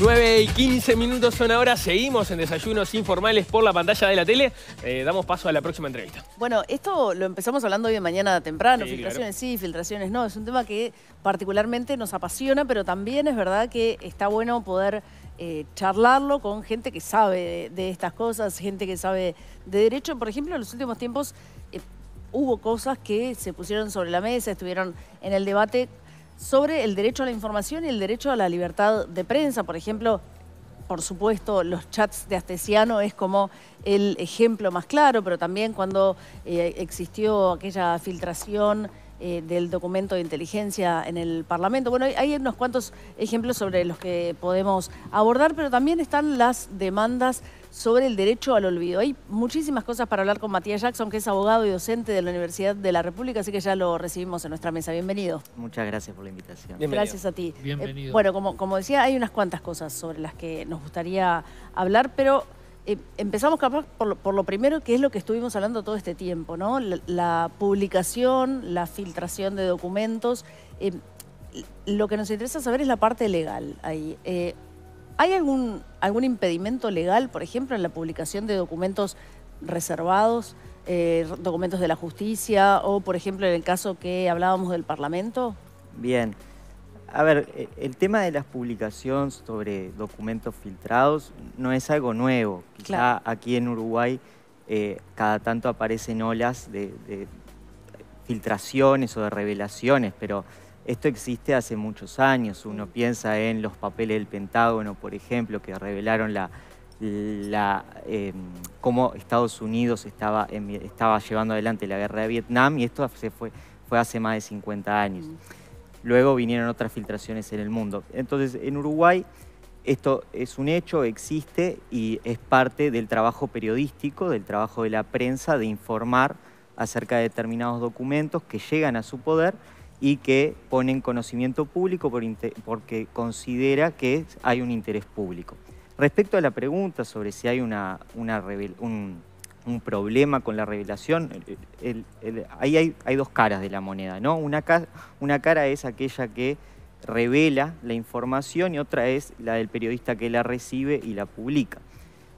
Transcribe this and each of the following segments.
9 y 15 minutos son ahora, seguimos en desayunos informales por la pantalla de la tele. Eh, damos paso a la próxima entrevista. Bueno, esto lo empezamos hablando hoy de mañana temprano, filtraciones sí, filtraciones no. Es un tema que particularmente nos apasiona, pero también es verdad que está bueno poder eh, charlarlo con gente que sabe de, estas cosas, gente que sabe de derecho. Por ejemplo, en los últimos tiempos eh, hubo cosas que se pusieron sobre la mesa, estuvieron en el debate sobre el derecho a la información y el derecho a la libertad de prensa. Por ejemplo, por supuesto, los chats de Astesiano es como el ejemplo más claro, pero también cuando eh, existió aquella filtración eh, del documento de inteligencia en el Parlamento. Bueno, hay unos cuantos ejemplos sobre los que podemos abordar, pero también están las demandas sobre el derecho al olvido. Hay muchísimas cosas para hablar con Matías Jackson, que es abogado y docente de la Universidad de la República, así que ya lo recibimos en nuestra mesa. Bienvenido. Muchas gracias por la invitación. Gracias a ti. Bienvenido. Eh, bueno, como, como decía, hay unas cuantas cosas sobre las que nos gustaría hablar, pero... Eh, empezamos capaz por lo, primero, que es lo que estuvimos hablando todo este tiempo, ¿no? La, publicación, la filtración de documentos. Eh, lo que nos interesa saber es la parte legal ahí. ¿Hay algún, algún impedimento legal, por ejemplo, en la publicación de documentos reservados, eh, documentos de la justicia o, por ejemplo, en el caso que hablábamos del Parlamento? Bien. A ver, el tema de las publicaciones sobre documentos filtrados no es algo nuevo. Quizá aquí en Uruguay eh, cada tanto aparecen olas de filtraciones o de revelaciones, pero esto existe hace muchos años. Uno piensa en los papeles del Pentágono, por ejemplo, que revelaron em, cómo Estados Unidos estaba, llevando adelante la guerra de Vietnam y esto fue hace más de 50 años. Mm. Luego vinieron otras filtraciones en el mundo. Entonces, en Uruguay esto es un hecho, existe y es parte del trabajo periodístico, del trabajo de la prensa, de informar acerca de determinados documentos que llegan a su poder y que pone en conocimiento público porque considera que hay un interés público. Respecto a la pregunta sobre si hay una, un, problema con la revelación, ahí hay, dos caras de la moneda. ¿no? Una, una cara es aquella que revela la información y otra es la del periodista que la recibe y la publica.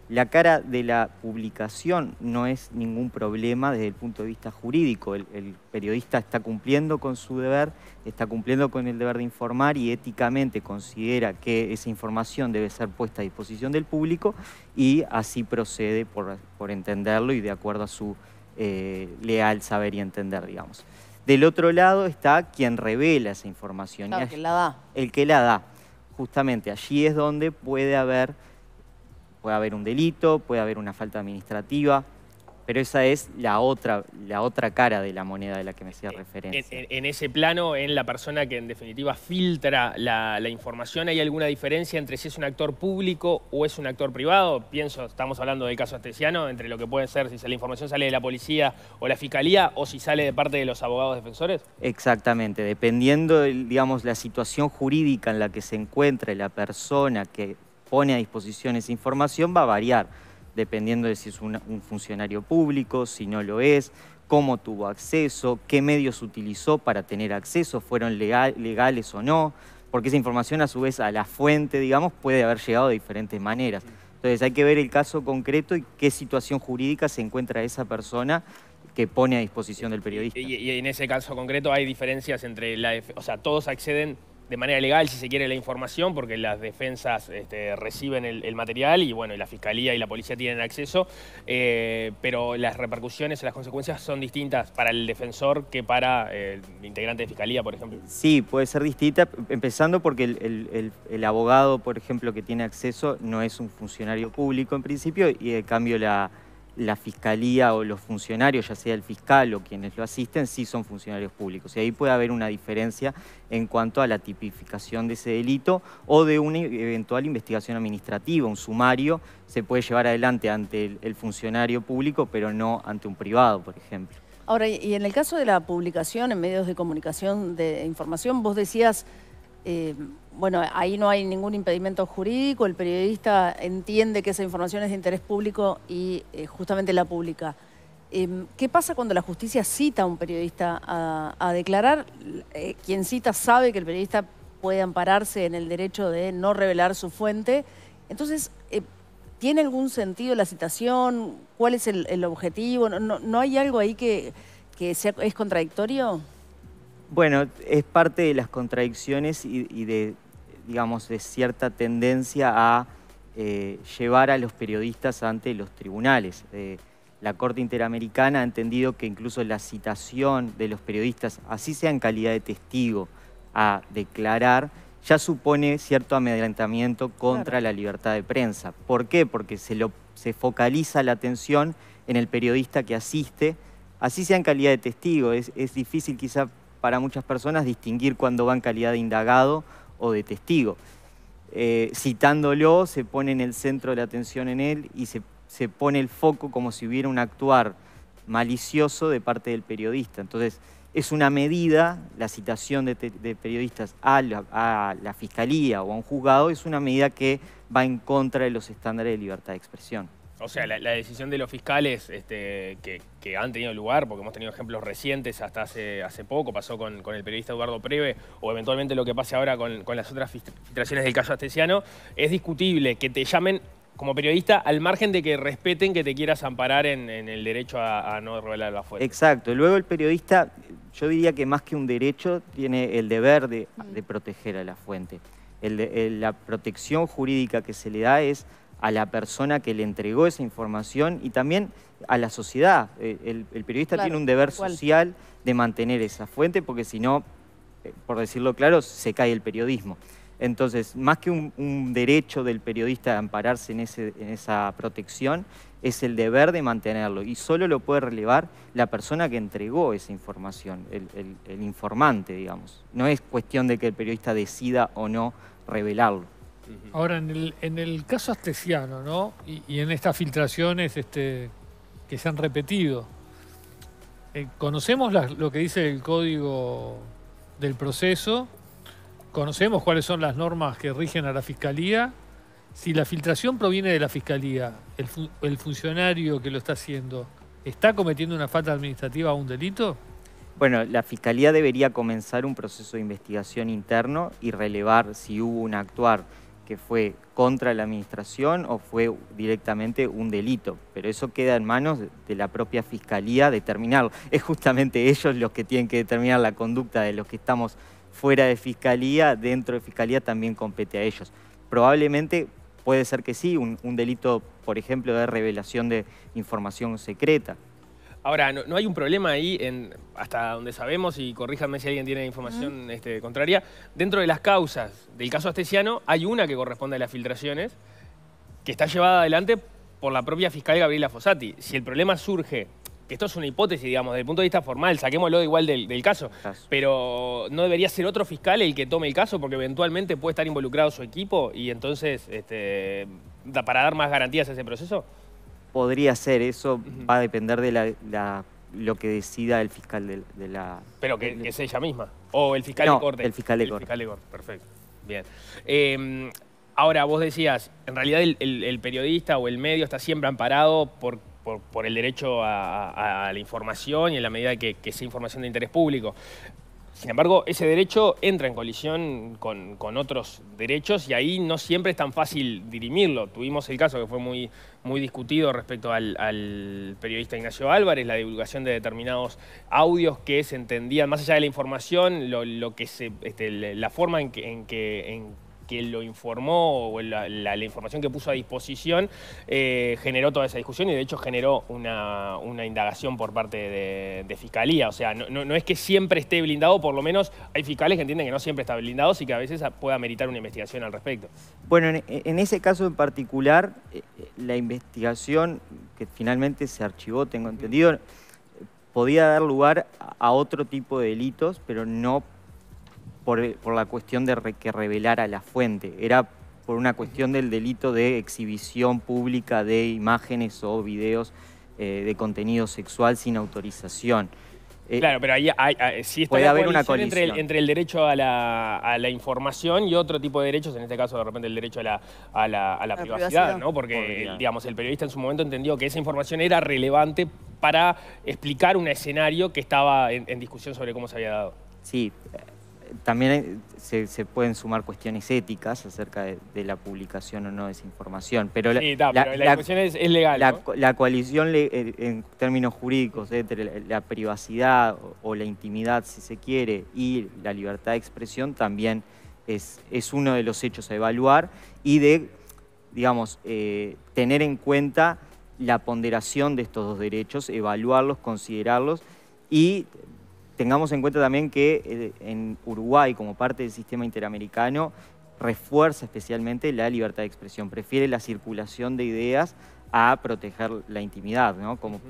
La cara de la publicación no es ningún problema desde el punto de vista jurídico. El, periodista está cumpliendo con su deber, está cumpliendo con el deber de informar y éticamente considera que esa información debe ser puesta a disposición del público y así procede por, entenderlo y de acuerdo a su eh, leal saber y entender, digamos. Del otro lado está quien revela esa información. el que la da. El que la da. Justamente allí es donde puede haber Puede haber un delito, puede haber una falta administrativa, pero esa es la otra, la otra cara de la moneda de la que me hacía eh, referencia. En, ese plano, en la persona que en definitiva filtra la, información, ¿hay alguna diferencia entre si es un actor público o es un actor privado? Pienso, estamos hablando del caso astesiano, entre lo que puede ser si la información sale de la policía o la fiscalía o si sale de parte de los abogados defensores. Exactamente, dependiendo, de, digamos, la situación jurídica en la que se encuentre la persona que pone a disposición esa información va a variar, dependiendo de si es un, funcionario público, si no lo es, cómo tuvo acceso, qué medios utilizó para tener acceso, fueron legales o no, porque esa información a su vez a la fuente, digamos, puede haber llegado de diferentes maneras. Entonces hay que ver el caso concreto y qué situación jurídica se encuentra esa persona que pone a disposición del periodista. Y, en ese caso concreto hay diferencias entre la... O sea, todos acceden de manera legal, si se quiere, la información, porque las defensas este, reciben el, material y bueno, la fiscalía y la policía tienen acceso, eh, pero las repercusiones o las consecuencias son distintas para el defensor que para eh, el integrante de fiscalía, por ejemplo. Sí, puede ser distinta, empezando porque el, el, abogado, por ejemplo, que tiene acceso no es un funcionario público en principio y de cambio la la fiscalía o los funcionarios, ya sea el fiscal o quienes lo asisten, sí son funcionarios públicos. Y ahí puede haber una diferencia en cuanto a la tipificación de ese delito o de una eventual investigación administrativa, un sumario se puede llevar adelante ante el, funcionario público, pero no ante un privado, por ejemplo. Ahora, y en el caso de la publicación en medios de comunicación de información, vos decías... Eh, bueno, ahí no hay ningún impedimento jurídico, el periodista entiende que esa información es de interés público y eh, justamente la pública. Em, ¿Qué pasa cuando la justicia cita a un periodista a, declarar? Eh, quien cita sabe que el periodista puede ampararse en el derecho de no revelar su fuente. Entonces, eh, ¿tiene algún sentido la citación? ¿Cuál es el, objetivo? ¿No, hay algo ahí que, sea, es contradictorio? Bueno, es parte de las contradicciones y de digamos, de cierta tendencia a eh, llevar a los periodistas ante los tribunales. Eh, la Corte Interamericana ha entendido que incluso la citación de los periodistas, así sea en calidad de testigo, a declarar, ya supone cierto amedrentamiento contra la libertad de prensa. ¿Por qué? Porque se, focaliza la atención en el periodista que asiste, así sea en calidad de testigo. Es, es difícil quizá para muchas personas distinguir cuando va en calidad de indagado o de testigo. Eh, citándolo, se pone en el centro de la atención en él y se, se pone el foco como si hubiera un actuar malicioso de parte del periodista. Entonces, es una medida, la citación de, periodistas a a la, fiscalía o a un juzgado, es una medida que va en contra de los estándares de libertad de expresión. O sea, la, decisión de los fiscales este, que, han tenido lugar, porque hemos tenido ejemplos recientes hasta hace, poco, pasó con, el periodista Eduardo Preve, o eventualmente lo que pase ahora con, las otras filtraciones del caso Astesiano, es discutible que te llamen como periodista al margen de que respeten que te quieras amparar en, el derecho a, no revelar la fuente. Exacto. Luego el periodista, yo diría que más que un derecho, tiene el deber de, proteger a la fuente. la protección jurídica que se le da es a la persona que le entregó esa información y también a la sociedad. Eh, el, periodista tiene un deber social de mantener esa fuente porque si no, eh, por decirlo claro, se cae el periodismo. Entonces, más que un, derecho del periodista de ampararse en, ese, en esa protección, es el deber de mantenerlo y solo lo puede relevar la persona que entregó esa información, el informante, digamos. No es cuestión de que el periodista decida o no revelarlo. Ahora, en el, caso astesiano, ¿no? Y, en estas filtraciones este, que se han repetido, eh, conocemos lo que dice el código del proceso, conocemos cuáles son las normas que rigen a la fiscalía. Si la filtración proviene de la fiscalía, el, el funcionario que lo está haciendo, ¿está cometiendo una falta administrativa o un delito? Bueno, la Fiscalía debería comenzar un proceso de investigación interno y relevar si hubo un actuar que fue contra la administración o fue directamente un delito. Pero eso queda en manos de la propia fiscalía determinarlo. Es justamente ellos los que tienen que determinar la conducta de los que estamos fuera de fiscalía, dentro de fiscalía también compete a ellos. Probablemente puede ser que sí, un, delito, por ejemplo, de revelación de información secreta. Ahora, no, hay un problema ahí, hasta donde sabemos, y corríjanme si alguien tiene información este, contraria, dentro de las causas del caso Astesiano hay una que corresponde a las filtraciones, que está llevada adelante por la propia fiscal Gabriela Fossati. Si el problema surge que esto es una hipótesis, digamos, desde el punto de vista formal, saquémoslo igual del, caso, pero no debería ser otro fiscal el que tome el caso porque eventualmente puede estar involucrado su equipo y entonces, este, para dar más garantías a ese proceso podría ser, eso va a depender de la, lo que decida el fiscal de, la... Pero que, que, es ella misma, o el fiscal de corte. el fiscal de el corte. fiscal de corte, perfecto. Bien. Em, ahora, vos decías, en realidad el, periodista o el medio está siempre amparado por, por, el derecho a, la información y en la medida que, que sea información de interés público. Sin embargo, ese derecho entra en colisión con, otros derechos y ahí no siempre es tan fácil dirimirlo. Tuvimos el caso que fue muy, muy discutido respecto al, periodista Ignacio Álvarez, la divulgación de determinados audios que se entendían, más allá de la información, lo, que se, este, la forma en que, en que, en que lo informó o la, información que puso a disposición eh, generó toda esa discusión y de hecho generó una, indagación por parte de, Fiscalía. O sea, no, es que siempre esté blindado, por lo menos hay fiscales que entienden que no siempre está blindado y que a veces pueda meritar una investigación al respecto. Bueno, en, en ese caso en particular, eh, eh, la investigación que finalmente se archivó, tengo entendido, podía dar lugar a otro tipo de delitos, pero no por, la cuestión de que revelara la fuente, era por una cuestión del delito de exhibición pública de imágenes o videos eh, de contenido sexual sin autorización. Eh, claro, pero ahí eh, sí está puede la haber una colisión. Entre el, derecho a la, información y otro tipo de derechos, en este caso de repente el derecho a la, la, privacidad, ¿no? Porque, digamos, el periodista en su momento entendió que esa información era relevante para explicar un escenario que estaba en, en discusión sobre cómo se había dado. Sí, también se, pueden sumar cuestiones éticas acerca de, la publicación o no de esa información. Pero la, sí, pero es, legal. La, coalición eh, en términos jurídicos eh, entre la privacidad o, la intimidad, si se quiere, y la libertad de expresión también es, es uno de los hechos a evaluar y de, digamos, eh, tener en cuenta la ponderación de estos dos derechos, evaluarlos, considerarlos y tengamos en cuenta también que eh, en Uruguay, como parte del sistema interamericano, refuerza especialmente la libertad de expresión, prefiere la circulación de ideas a proteger la intimidad, ¿no? Como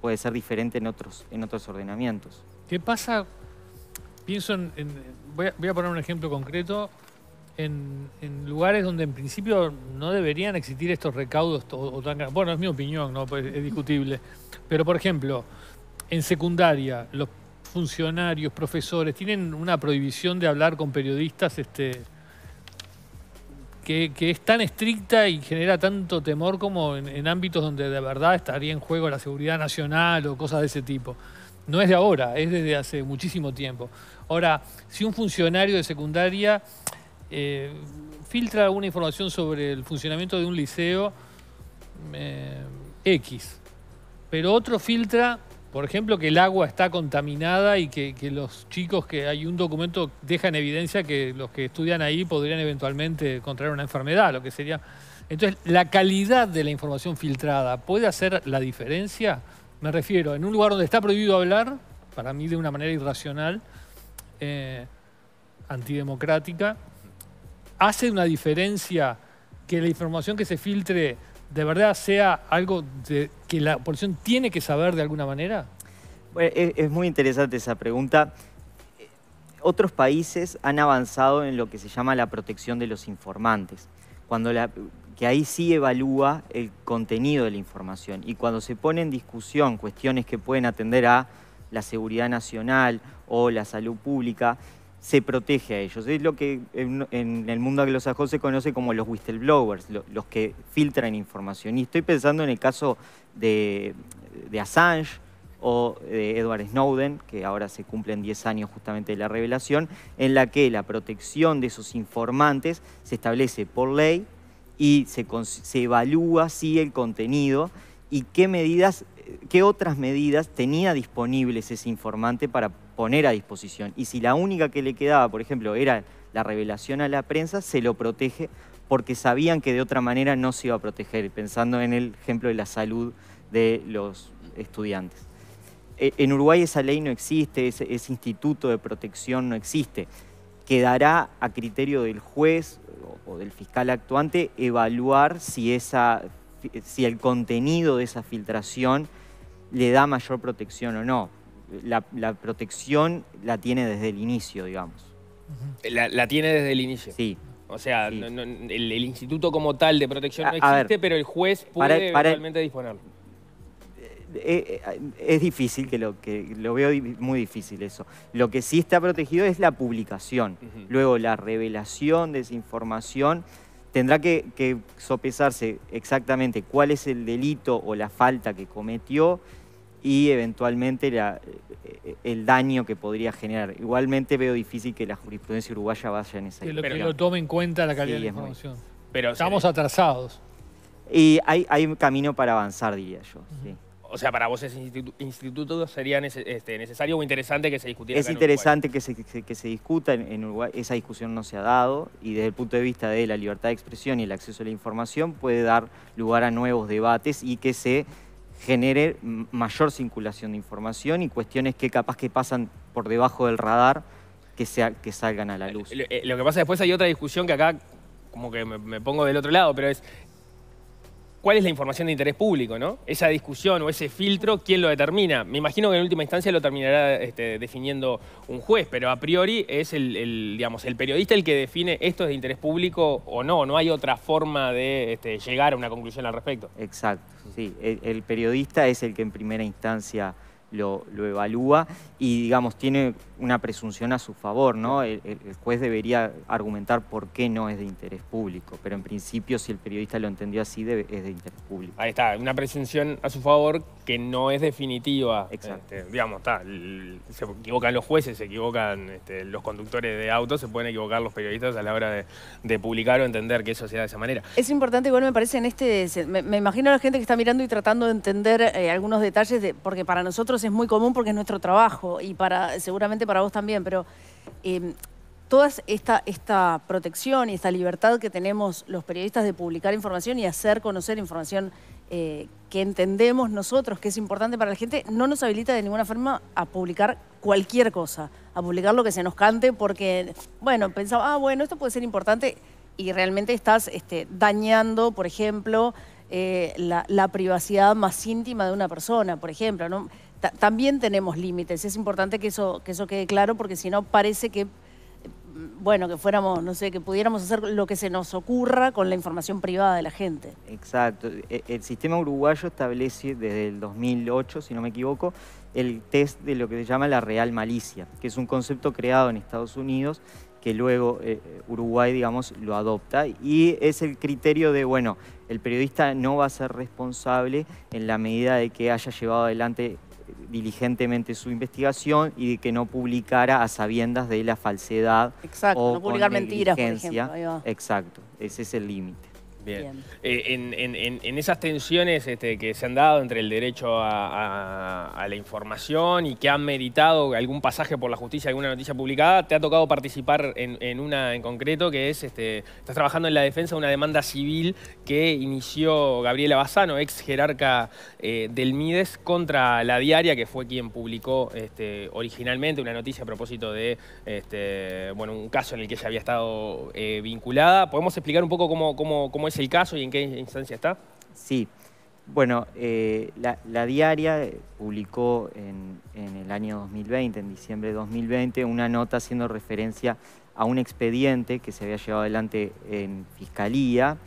puede ser diferente en otros, en otros ordenamientos. ¿Qué pasa? Pienso en... voy, a, poner un ejemplo concreto. En, lugares donde en principio no deberían existir estos recaudos o, tan, Bueno, es mi opinión, ¿no? Pues es discutible. Pero, por ejemplo, en secundaria, los funcionarios, profesores, tienen una prohibición de hablar con periodistas este, que, es tan estricta y genera tanto temor como en, ámbitos donde de verdad estaría en juego la seguridad nacional o cosas de ese tipo. No es de ahora, es desde hace muchísimo tiempo. Ahora, si un funcionario de secundaria eh, filtra alguna información sobre el funcionamiento de un liceo eh, X, pero otro filtra por ejemplo, que el agua está contaminada y que, los chicos, que hay un documento, deja en evidencia que los que estudian ahí podrían eventualmente contraer una enfermedad, lo que sería... Entonces, la calidad de la información filtrada puede hacer la diferencia. Me refiero, en un lugar donde está prohibido hablar, para mí de una manera irracional, eh, antidemocrática, hace una diferencia que la información que se filtre de verdad sea algo que la población tiene que saber de alguna manera? E-, es, muy interesante esa pregunta. Otros países han avanzado en lo que se llama la protección de los informantes, cuando que ahí sí evalúa el contenido de la información y cuando se pone en discusión cuestiones que pueden atender a la seguridad nacional o la salud pública, se protege a ellos. Es lo que en, el mundo anglosajón se conoce como los whistleblowers, los que filtran información. Y estoy pensando en el caso de, Assange o de Edward Snowden, que ahora se cumplen 10 años justamente de la revelación, en la que la protección de esos informantes se establece por ley y se, evalúa si el contenido y qué medidas, qué otras medidas tenía disponibles ese informante para poner a disposición. Y si la única que le quedaba, por ejemplo, era la revelación a la prensa, se lo protege porque sabían que de otra manera no se iba a proteger, pensando en el ejemplo de la salud de los estudiantes. E, en Uruguay esa ley no existe, ese, instituto de protección no existe. Quedará a criterio del juez o del fiscal actuante evaluar si, esa, si el contenido de esa filtración le da mayor protección o no la, protección la tiene desde el inicio, digamos. La, tiene desde el inicio. Sí. O sea, el, instituto como tal de protección no existe, pero el juez puede para, disponer eh, eh, Es, difícil, que lo, que lo veo muy difícil eso. Lo que sí está protegido es la publicación. Luego la revelación de esa información tendrá que sopesarse exactamente cuál es el delito o la falta que cometió y eventualmente eh, el daño que podría generar. Igualmente veo difícil que la jurisprudencia uruguaya vaya en esa dirección. que lo tome en cuenta la calidad de la información. Pero, Estamos eh, atrasados. Y hay, un camino para avanzar, diría yo. O sea, para vos ese instituto, sería este, necesario o interesante que se discutiera. Es interesante que se, que, se, discuta en, Uruguay. Esa discusión no se ha dado y desde el punto de vista de la libertad de expresión y el acceso a la información puede dar lugar a nuevos debates y que se genere mayor circulación de información y cuestiones que capaz que pasan por debajo del radar que, sea, que salgan a la luz. Eh, eh, lo que pasa después hay otra discusión que acá como que me, pongo del otro lado, pero es cuál es la información de interés público, ¿no? Esa discusión o ese filtro, ¿quién lo determina? Me imagino que en última instancia lo terminará este, definiendo un juez, pero a priori es el, digamos, el periodista el que define esto es de interés público o no, no hay otra forma de este, llegar a una conclusión al respecto. Exacto, sí, el, periodista es el que en primera instancia lo, lo evalúa y digamos tiene una presunción a su favor, ¿no? El, juez debería argumentar por qué no es de interés público, pero en principio si el periodista lo entendió así es de interés público. Ahí está, una presunción a su favor que no es definitiva. Exacto. Este, digamos, está, se equivocan los jueces, se equivocan este, los conductores de autos, se pueden equivocar los periodistas a la hora de, publicar o entender que eso sea de esa manera. Es importante, igual me parece en este, me, imagino a la gente que está mirando y tratando de entender eh, algunos detalles, de, porque para nosotros es muy común porque es nuestro trabajo y para seguramente para vos también, pero em, toda esta, esta protección y esta libertad que tenemos los periodistas de publicar información y hacer conocer información eh, que entendemos nosotros que es importante para la gente, no nos habilita de ninguna forma a publicar cualquier cosa, a publicar lo que se nos cante, porque, bueno, pensaba, ah, bueno, esto puede ser importante y realmente estás este, dañando, por ejemplo, eh, la, la, privacidad más íntima de una persona, por ejemplo, ¿no? también tenemos límites. Es importante que eso, que eso quede claro porque si no parece que, mm, bueno, que fuéramos, no sé, que pudiéramos hacer lo que se nos ocurra con la información privada de la gente. Exacto. E, el sistema uruguayo establece desde el 2008, si no me equivoco, el test de lo que se llama la real malicia, que es un concepto creado en Estados Unidos que luego eh, Uruguay, digamos, lo adopta. Y es el criterio de, bueno, el periodista no va a ser responsable en la medida de que haya llevado adelante diligentemente su investigación y de que no publicara a sabiendas de la falsedad. Exacto, o no publicar mentiras, por ejemplo. Exacto, ese es el límite. Eh, en, esas tensiones este, que se han dado entre el derecho a, la información y que han meditado algún pasaje por la justicia, alguna noticia publicada, te ha tocado participar en, una en concreto que es, este, estás trabajando en la defensa de una demanda civil que inició Gabriela Bassano, ex jerarca eh, del Mides, contra la diaria que fue quien publicó este, originalmente una noticia a propósito de bueno, un caso en el que ella había estado eh, vinculada. ¿Podemos explicar un poco cómo, cómo, cómo es el caso y en qué instancia está? Sí. Bueno, eh, la, diaria eh, publicó en, el año 2020, en diciembre de 2020, una nota haciendo referencia a un expediente que se había llevado adelante en Fiscalía,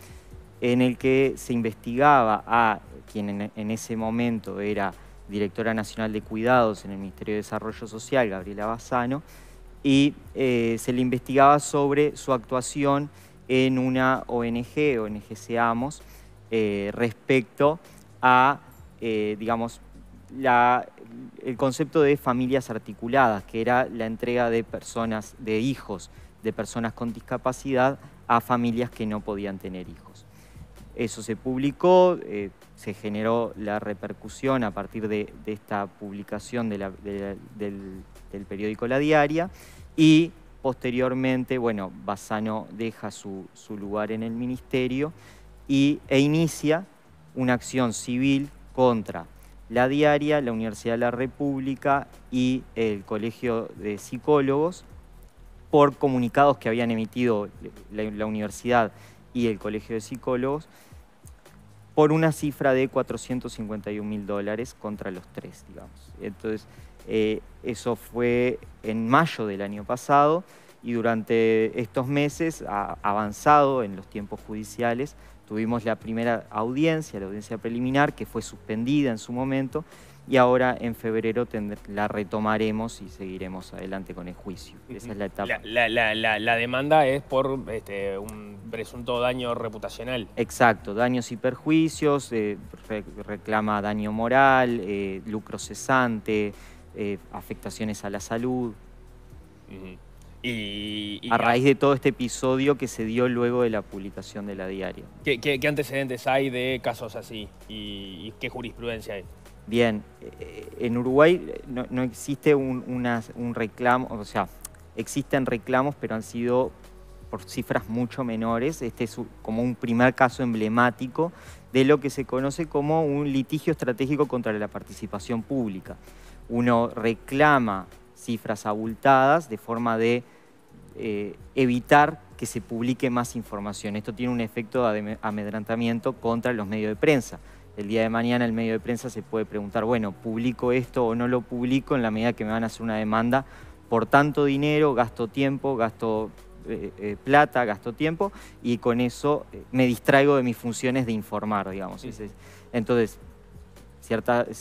en el que se investigaba a quien en, ese momento era directora nacional de cuidados en el Ministerio de Desarrollo Social, Gabriela Bassano, y eh, se le investigaba sobre su actuación en una ONG, ONG Seamos, eh, respecto a, eh, digamos, la, el concepto de familias articuladas, que era la entrega de personas, de hijos, de personas con discapacidad a familias que no podían tener hijos. Eso se publicó, eh, se generó la repercusión a partir de, esta publicación del, del periódico La Diaria y Posteriormente, bueno, Bassano deja su, lugar en el ministerio y, e inicia una acción civil contra la Diaria, la Universidad de la República y el Colegio de Psicólogos por comunicados que habían emitido la, la universidad y el Colegio de Psicólogos por una cifra de 451 mil dólares contra los tres, digamos. Entonces, eh, eso fue en mayo del año pasado y durante estos meses, ha avanzado en los tiempos judiciales, tuvimos la primera audiencia, la audiencia preliminar, que fue suspendida en su momento y ahora en febrero la retomaremos y seguiremos adelante con el juicio. Esa es la La, demanda es por este, un presunto daño reputacional. Exacto, daños y perjuicios, eh, reclama daño moral, eh, lucro cesante, eh, afectaciones a la salud. y, a raíz de todo este episodio que se dio luego de la publicación de la diaria. ¿Qué, antecedentes hay de casos así y, qué jurisprudencia hay? Bien, eh, en Uruguay no, existe un, un reclamo, o sea, existen reclamos, pero han sido por cifras mucho menores. Este es como un primer caso emblemático de lo que se conoce como un litigio estratégico contra la participación pública uno reclama cifras abultadas de forma de eh, evitar que se publique más información. Esto tiene un efecto de amedrentamiento contra los medios de prensa. El día de mañana el medio de prensa se puede preguntar, bueno, ¿publico esto o no lo publico en la medida que me van a hacer una demanda por tanto dinero, gasto tiempo, gasto eh, eh, plata, gasto tiempo y con eso me distraigo de mis funciones de informar, digamos. Entonces,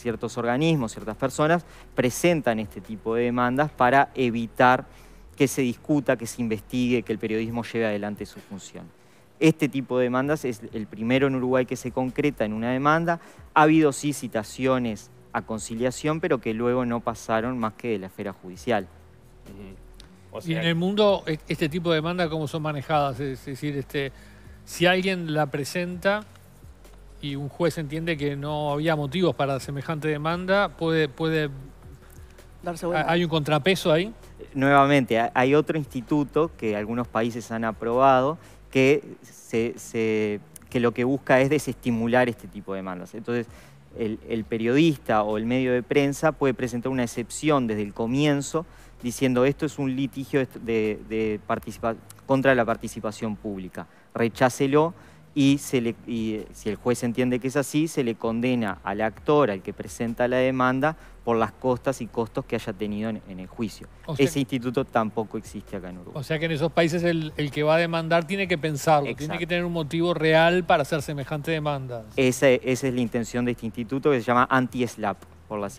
ciertos organismos, ciertas personas presentan este tipo de demandas para evitar que se discuta, que se investigue, que el periodismo lleve adelante su función. Este tipo de demandas es el primero en Uruguay que se concreta en una demanda. Ha habido sí citaciones a conciliación, pero que luego no pasaron más que de la esfera judicial. y en el mundo, e-, este tipo de demandas, ¿cómo son manejadas? Es decir, este, si alguien la presenta, y un juez entiende que no había motivos para semejante demanda, puede, puede darse ¿Hay un contrapeso ahí? Nuevamente, hay otro instituto que algunos países han aprobado que, se, que lo que busca es desestimular este tipo de demandas. Entonces, el, periodista o el medio de prensa puede presentar una excepción desde el comienzo diciendo esto es un litigio de, de contra la participación pública. Rechácelo y, eh, si el juez entiende que es así, se le condena al actor, al que presenta la demanda, por las costas y costos que haya tenido en, el juicio. Ese instituto tampoco existe acá en Uruguay. O sea que en esos países el, que va a demandar tiene que pensarlo, tiene que tener un motivo real para hacer semejante demanda. Esa, es la intención de este instituto que se llama anti-SLAP, por las,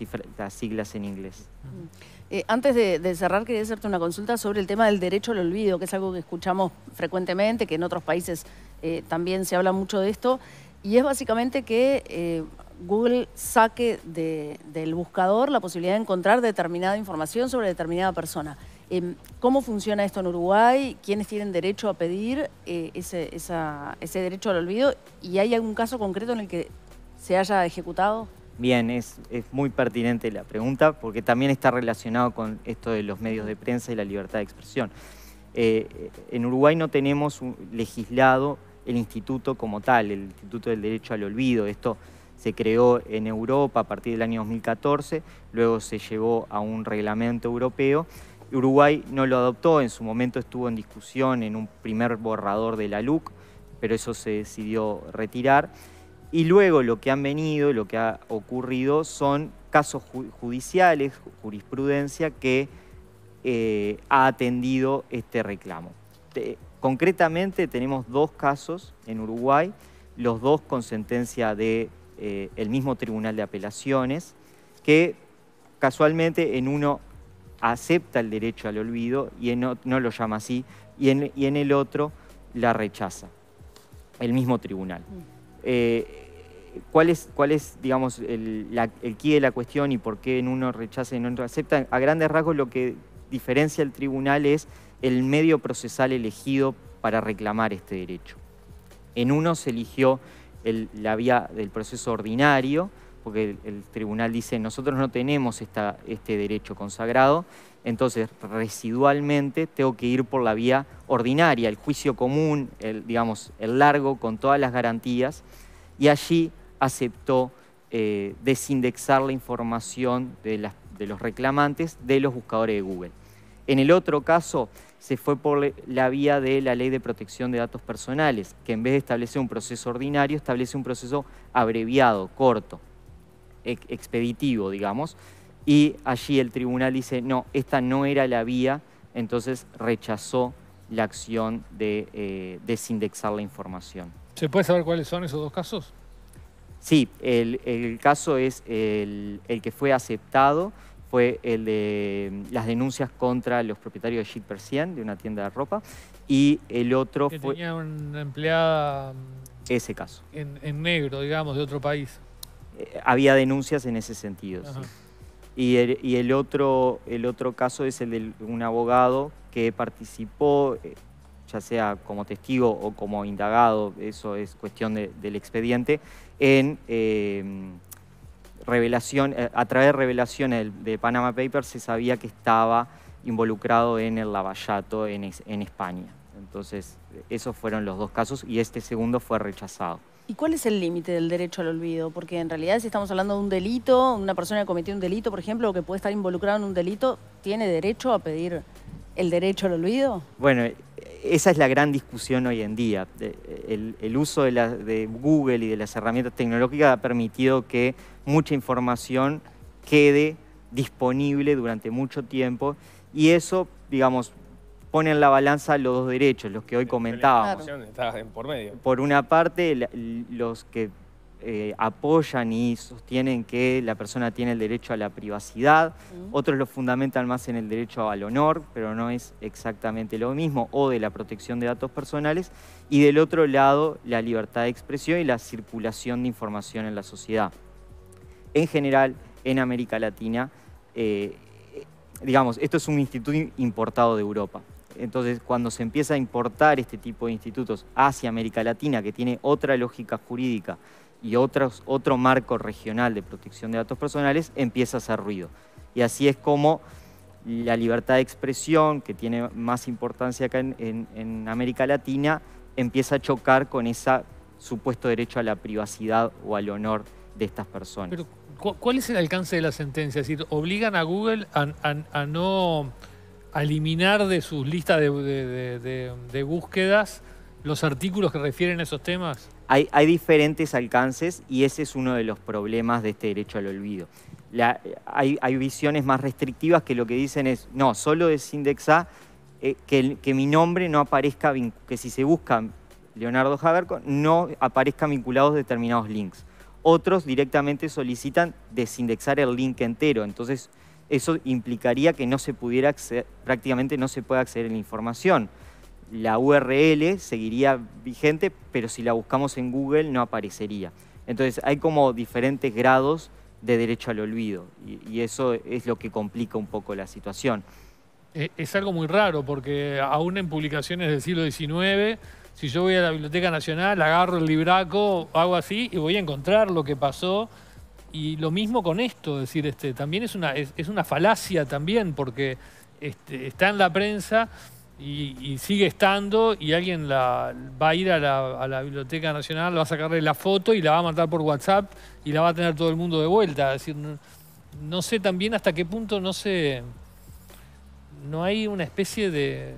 siglas en inglés. Mm. Eh, antes de, cerrar, quería hacerte una consulta sobre el tema del derecho al olvido, que es algo que escuchamos frecuentemente, que en otros países eh, también se habla mucho de esto, y es básicamente que eh, Google saque del buscador la posibilidad de encontrar determinada información sobre determinada persona. Em, ¿Cómo funciona esto en Uruguay? ¿Quiénes tienen derecho a pedir ese derecho al olvido? ¿Y hay algún caso concreto en el que se haya ejecutado? Bien, es, muy pertinente la pregunta porque también está relacionado con esto de los medios de prensa y la libertad de expresión. Eh, en Uruguay no tenemos legislado el instituto como tal, el Instituto del Derecho al Olvido. Esto se creó en Europa a partir del año 2014, luego se llevó a un reglamento europeo. Uruguay no lo adoptó, en su momento estuvo en discusión en un primer borrador de la LUC, pero eso se decidió retirar. Y luego lo que han venido, lo que ha ocurrido son casos judiciales, jurisprudencia que eh, ha atendido este reclamo. concretamente tenemos dos casos en Uruguay, los dos con sentencia del de, eh, mismo Tribunal de Apelaciones, que casualmente en uno acepta el derecho al olvido y no, lo llama así, y en, y en, el otro la rechaza, el mismo tribunal. Mm. Eh, ¿Cuál es, cuál es digamos, el, la, quid de la cuestión y por qué en uno rechaza y en otro acepta? A grandes rasgos lo que diferencia el tribunal es el medio procesal elegido para reclamar este derecho. En uno se eligió la vía del proceso ordinario, porque el, tribunal dice, nosotros no tenemos esta, este derecho consagrado, entonces residualmente tengo que ir por la vía ordinaria, el juicio común, digamos, el largo, con todas las garantías, y allí aceptó eh, desindexar la información de, los reclamantes de los buscadores de Google. En el otro caso, se fue por la vía de la Ley de Protección de Datos Personales, que en vez de establecer un proceso ordinario, establece un proceso abreviado, corto, expeditivo, digamos, y allí el tribunal dice, no, esta no era la vía, entonces rechazó la acción de eh, desindexar la información. ¿Se puede saber cuáles son esos dos casos? Sí, el, caso es el, que fue aceptado, fue el de mm, las denuncias contra los propietarios de Jeep Persian, de una tienda de ropa, y el otro que fue... Tenía una empleada... Mm, ese caso. En, negro, digamos, de otro país. Eh, había denuncias en ese sentido, Y, y el, otro, el otro caso es el de un abogado que participó eh, ya sea como testigo o como indagado, eso es cuestión del expediente, en em, revelación, eh, a través de revelaciones de Panama Papers se sabía que estaba involucrado en el lavallato en, en España. Entonces, esos fueron los dos casos y este segundo fue rechazado. ¿Y cuál es el límite del derecho al olvido? Porque en realidad si estamos hablando de un delito, una persona que cometió un delito, por ejemplo, o que puede estar involucrada en un delito, tiene derecho a pedir el derecho al olvido? Bueno, esa es la gran discusión hoy en día. El, uso de, Google y de las herramientas tecnológicas ha permitido que mucha información quede disponible durante mucho tiempo y eso, digamos, pone en la balanza los dos derechos, los que hoy comentábamos. Por una parte, los que eh, apoyan y sostienen que la persona tiene el derecho a la privacidad, otros lo fundamentan más en el derecho al honor, pero no es exactamente lo mismo, o de la protección de datos personales, y del otro lado la libertad de expresión y la circulación de información en la sociedad. En general, en América Latina, eh, digamos, esto es un instituto importado de Europa. Entonces, cuando se empieza a importar este tipo de institutos hacia América Latina, que tiene otra lógica jurídica, y otros, otro marco regional de protección de datos personales empieza a hacer ruido. Y así es como la libertad de expresión, que tiene más importancia acá en, América Latina, empieza a chocar con ese supuesto derecho a la privacidad o al honor de estas personas. Pero, ¿cuál es el alcance de la sentencia? Es decir, obligan a Google a, no eliminar de sus listas de, de búsquedas los artículos que refieren a esos temas hay, diferentes alcances y ese es uno de los problemas de este derecho al olvido. hay, visiones más restrictivas que lo que dicen es, no, solo desindexar eh, que, mi nombre no aparezca, que si se busca Leonardo Jaberco, no aparezca vinculados determinados links. Otros directamente solicitan desindexar el link entero, entonces eso implicaría que no se pudiera prácticamente no se puede acceder a la información la URL seguiría vigente, pero si la buscamos en Google no aparecería. Entonces hay como diferentes grados de derecho al olvido y, eso es lo que complica un poco la situación. Eh, es algo muy raro porque aún en publicaciones del siglo XIX, si yo voy a la Biblioteca Nacional, agarro el libraco, hago así y voy a encontrar lo que pasó. Y lo mismo con esto, es decir, este, también es una, es, una falacia también porque este, está en la prensa y, sigue estando y alguien la, va a ir a la, Biblioteca Nacional, va a sacarle la foto y la va a mandar por WhatsApp y la va a tener todo el mundo de vuelta. decir, no, sé también hasta qué punto no sé, no hay una especie de,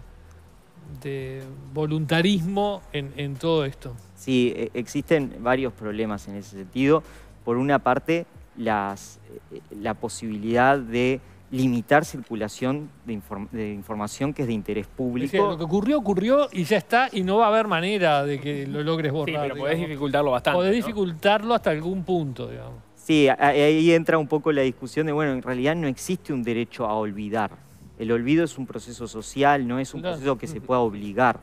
de voluntarismo en, en todo esto. Sí, e, existen varios problemas en ese sentido. Por una parte, las, eh, la posibilidad de limitar circulación de, información que es de interés público. lo que ocurrió, ocurrió y ya está, y no va a haber manera de que lo logres borrar. Sí, podés dificultarlo bastante. Podés dificultarlo hasta algún punto, digamos. Sí, ahí entra un poco la discusión de, bueno, en realidad no existe un derecho a olvidar. El olvido es un proceso social, no es un proceso que se pueda obligar.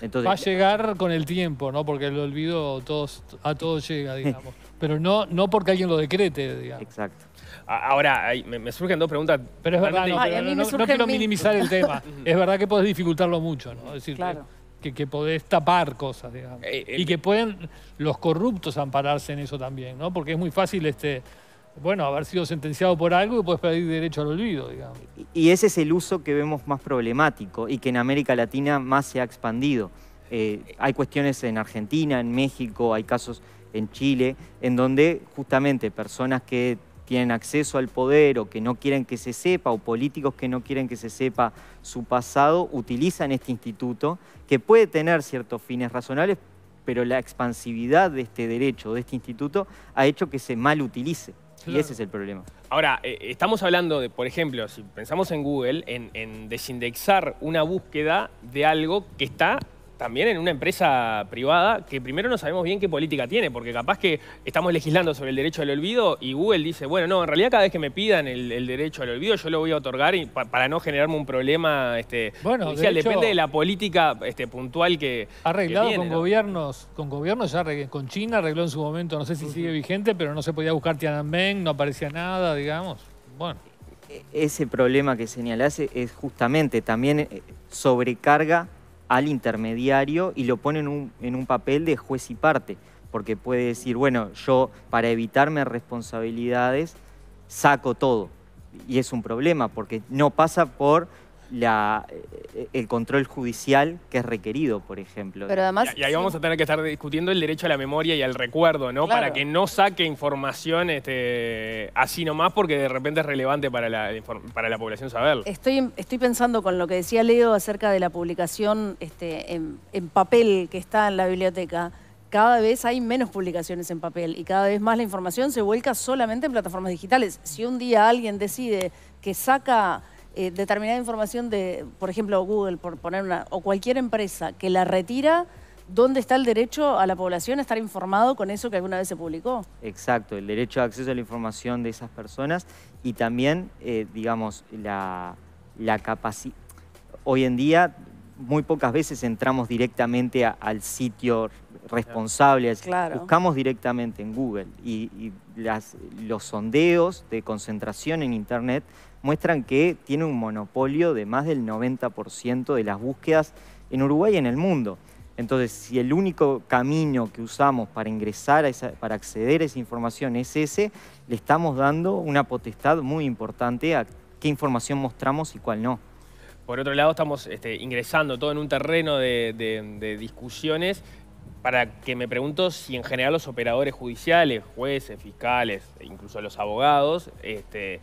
Entonces, va a llegar con el tiempo, ¿no? Porque el olvido todos, a todos llega, digamos. pero no, no porque alguien lo decrete, digamos. Exacto. Ahora, me, surgen dos preguntas. Pero es verdad, no, quiero minimizar el tema. es verdad que podés dificultarlo mucho, ¿no? decir, claro. que, que, podés tapar cosas, digamos. Eh, y que pueden los corruptos ampararse en eso también, ¿no? Porque es muy fácil este bueno, haber sido sentenciado por algo y puedes pedir derecho al olvido, digamos. Y ese es el uso que vemos más problemático y que en América Latina más se ha expandido. Eh, hay cuestiones en Argentina, en México, hay casos en Chile, en donde justamente personas que tienen acceso al poder o que no quieren que se sepa, o políticos que no quieren que se sepa su pasado, utilizan este instituto que puede tener ciertos fines razonables, pero la expansividad de este derecho, de este instituto, ha hecho que se mal utilice. Y ese es el problema. Ahora, eh, estamos hablando de, por ejemplo, si pensamos en Google, en desindexar una búsqueda de algo que está también en una empresa privada que primero no sabemos bien qué política tiene, porque capaz que estamos legislando sobre el derecho al olvido y Google dice, bueno, no, en realidad cada vez que me pidan el, derecho al olvido yo lo voy a otorgar para no generarme un problema este, bueno, judicial. Depende de la política este, puntual que Arreglado con gobiernos, con gobiernos, ya con China arregló en su momento, no sé si sigue vigente, pero no se podía buscar Tiananmen, no aparecía nada, digamos. Bueno e-, ese problema que señalás es justamente también eh, sobrecarga al intermediario y lo pone en un, papel de juez y parte, porque puede decir, bueno, yo para evitarme responsabilidades saco todo. Y es un problema, porque no pasa por eh, el control judicial que es requerido, por ejemplo. y, ahí vamos a tener que estar discutiendo el derecho a la memoria y al recuerdo, ¿no? Para que no saque información este, así nomás porque de repente es relevante para la, para la población saberlo. Estoy, estoy pensando con lo que decía Leo acerca de la publicación este, en, en papel que está en la biblioteca cada vez hay menos publicaciones en papel y cada vez más la información se vuelca solamente en plataformas digitales. Si un día alguien decide que saca eh, determinada información de, por ejemplo, Google, por poner una, o cualquier empresa que la retira, ¿dónde está el derecho a la población a estar informado con eso que alguna vez se publicó? Exacto, el derecho de acceso a la información de esas personas y también, eh, digamos, la, capacidad. Hoy en día, muy pocas veces entramos directamente al sitio responsable. Buscamos directamente en Google y, las, los sondeos de concentración en Internet muestran que tiene un monopolio de más del 90% de las búsquedas en Uruguay y en el mundo. Entonces, si el único camino que usamos para ingresar, para acceder a esa información es ese, le estamos dando una potestad muy importante a qué información mostramos y cuál no. Por otro lado, estamos este, ingresando todo en un terreno de, discusiones para que me pregunto si en general los operadores judiciales, jueces, fiscales, e incluso los abogados, este,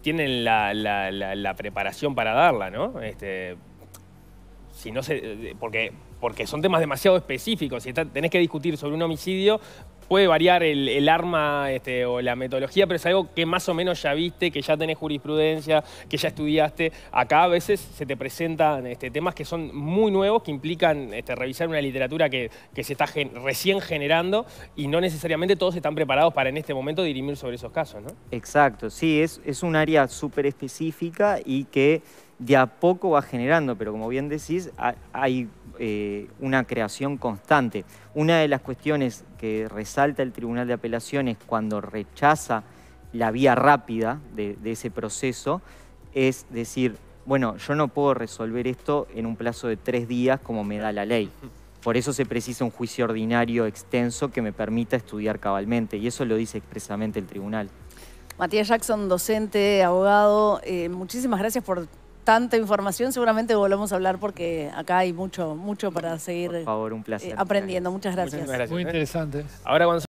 tienen la, la, preparación para darla, ¿no? Este, si no se, porque, porque son temas demasiado específicos. Si tenés que discutir sobre un homicidio, puede variar el, arma este, o la metodología, pero es algo que más o menos ya viste, que ya tenés jurisprudencia, que ya estudiaste. Acá a veces se te presentan este, temas que son muy nuevos, que implican este, revisar una literatura que, se está recién generando y no necesariamente todos están preparados para en este momento dirimir sobre esos casos, Exacto, sí, es, es un área súper específica y que de a poco va generando, pero como bien decís, hay eh, una creación constante. Una de las cuestiones que resalta el Tribunal de Apelaciones cuando rechaza la vía rápida de, ese proceso es decir, bueno, yo no puedo resolver esto en un plazo de tres días como me da la ley. Por eso se precisa un juicio ordinario extenso que me permita estudiar cabalmente, y eso lo dice expresamente el tribunal. Matías Jackson, docente, abogado, eh, muchísimas gracias por tanta información. Seguramente volvemos a hablar porque acá hay mucho, mucho para seguir eh, aprendiendo. Muchas gracias. Muy ¿eh? interesante. Ahora, cuando